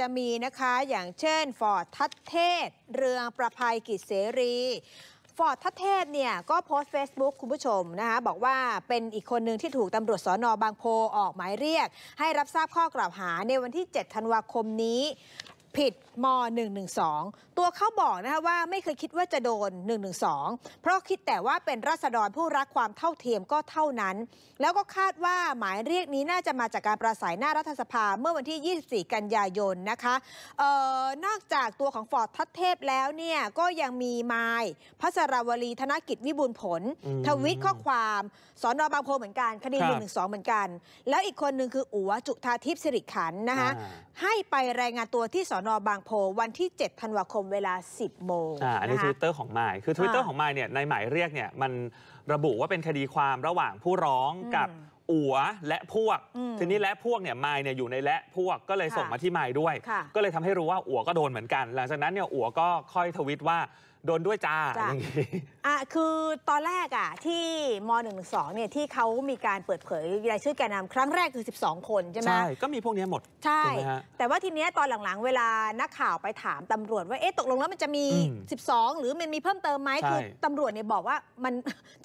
จะมีนะคะ อย่างเช่น ฟอร์ดทัตเทศเรืองประภัยกิจเสรีฟอร์ดทัตเทศเนี่ย ก็โพสต์ Facebook คุณผู้ชมนะคะบอกว่าเป็นอีกคนหนึ่งที่ถูกตำรวจสอนอบางโพออกหมายเรียก ให้รับทราบข้อกล่าวหาในวันที่ 7 ธันวาคมนี้ผิดม .112 ตัวเขาบอกนะคะว่าไม่เคยคิดว่าจะโดน 112 เพราะคิดแต่ว่าเป็นราษฎรผู้รักความเท่าเทียมก็เท่านั้น แล้วก็คาดว่าหมายเรียกนี้น่าจะมาจากการประสัยหน้ารัฐสภาเมื่อวันที่ 24 กันยายนนะคะออนอกจากตัวของฟอร์ดทัตเทพแล้วเนี่ย ก็ยังมีมายพัสราวลีธนกิจวิบูลผล ทวิตข้อความสอนอบางโพเหมือนกันคดี112 เหมือนกัน แล้วอีกคนหนึ่งคืออัวจุธาทิพย์สิริขันนะคะให้ไปรายงานตัวที่สอนอบางโพวันที่7ธันวาคมเวลา 10โมงอ่าอันนี้ทวิตเตอร์ของหมาย คือทวิตเตอร์ของหมายเนี่ยในหมายเรียกเนี่ยมันระบุว่าเป็นคดีความระหว่างผู้ร้องกับอัวและพวกทีนี้และพวกเนี่ยมายเนี่ยอยู่ในและพวกก็เลยส่งมาที่มายด้วย ก็เลยทำให้รู้ว่าอัวก็โดนเหมือนกัน หลังจากนั้นเนี่ยอัวก็ค่อยทวิตว่าโดนด้วยจ้าจ้อย่างนี้อ่ะ คือตอนแรกอ่ะที่ม .112 เนี่ยที่เขามีการเปิดเผยรายชื่อแกนนำครั้งแรกคือ 12 คนใช่ไหม ใช่ ก็มีพวกนี้หมด ใช่ไหมฮะแต่ว่าทีเนี้ยตอนหลังๆเวลานักข่าวไปถามตำรวจว่าเอ๊ะ ตกลงแล้วมันจะมี 12 หรือมันมีเพิ่มเติมไหมใช่คือตำรวจเนี่ยบอกว่ามัน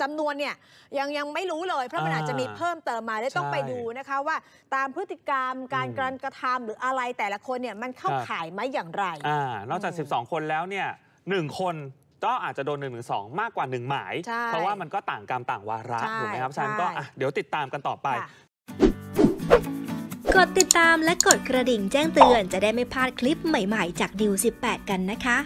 จำนวนเนี่ยยังยังไม่รู้เลย เพราะมันอาจจะมีเพิ่มเติมมาได้ต้องไปดูนะคะ ว่าตามพฤติกรรมการมการกระทำหรืออะไรแต่ละคนเนี่ยมันเข้าข่ายไหมอย่างไรอ่านอกจาก 12 คนแล้วเนี่ยหนึ่งคนก็อาจจะโดน1นึงสมากกว่า1หมาย เพราะว่ามันก็ต่างกรรมต่างวาระถูกไหมครับ ฉันก็เดี๋ยวติดตามกันต่อไปกดติดตามและกดกระดิ่งแจ้งเตือนจะได้ไม่พลาดคลิปใหม่ ๆจากดิว18 กันนะคะ